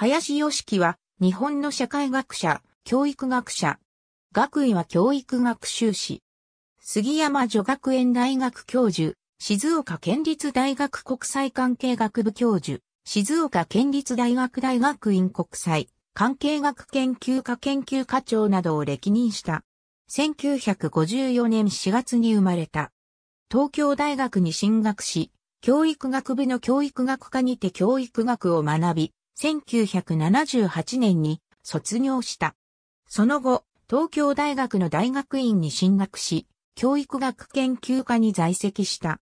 林義樹は、日本の社会学者、教育学者。学位は教育学修士。杉山女学園大学教授、静岡県立大学国際関係学部教授、静岡県立大学大学院国際関係学研究科研究課長などを歴任した。1954年4月に生まれた。東京大学に進学し、教育学部の教育学科にて教育学を学び、1978年に卒業した。その後、東京大学の大学院に進学し、教育学研究科に在籍した。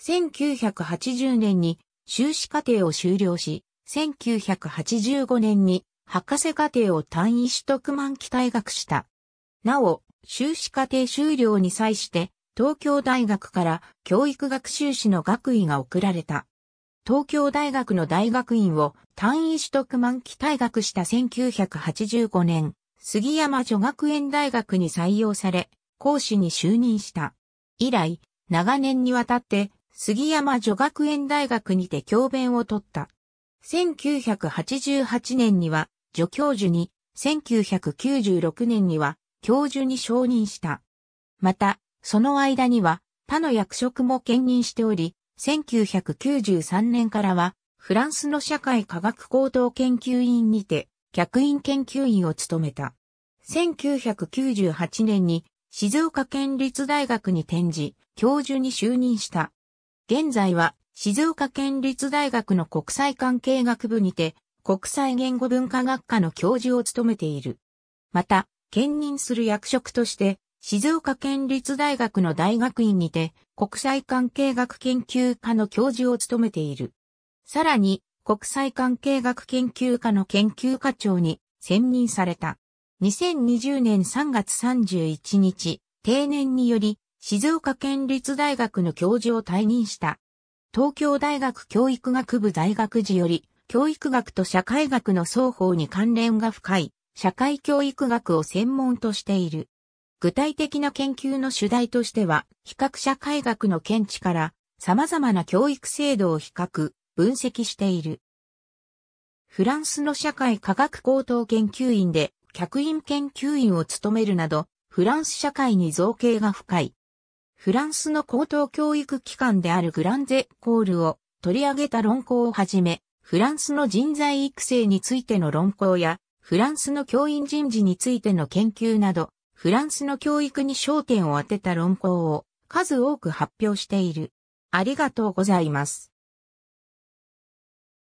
1980年に修士課程を修了し、1985年に博士課程を単位取得満期退学した。なお、修士課程修了に際して、東京大学から教育学修士の学位が贈られた。東京大学の大学院を単位取得満期退学した1985年、杉山女学園大学に採用され、講師に就任した。以来、長年にわたって杉山女学園大学にて教鞭を取った。1988年には助教授に、1996年には教授に承認した。また、その間には他の役職も兼任しており、1993年からは、フランスの社会科学高等研究院にて、客員研究員を務めた。1998年に、静岡県立大学に転じ、教授に就任した。現在は、静岡県立大学の国際関係学部にて、国際言語文化学科の教授を務めている。また、兼任する役職として、静岡県立大学の大学院にて国際関係学研究科の教授を務めている。さらに国際関係学研究科の研究課長に選任された。2020年3月31日、定年により静岡県立大学の教授を退任した。東京大学教育学部在学時より教育学と社会学の双方に関連が深い社会教育学を専門としている。具体的な研究の主題としては、比較社会学の見地から様々な教育制度を比較、分析している。フランスの社会科学高等研究院で客員研究員を務めるなど、フランス社会に造形が深い。フランスの高等教育機関であるグランゼ・コールを取り上げた論考をはじめ、フランスの人材育成についての論考や、フランスの教員人事についての研究など、フランスの教育に焦点を当てた論考を数多く発表している。ありがとうございます。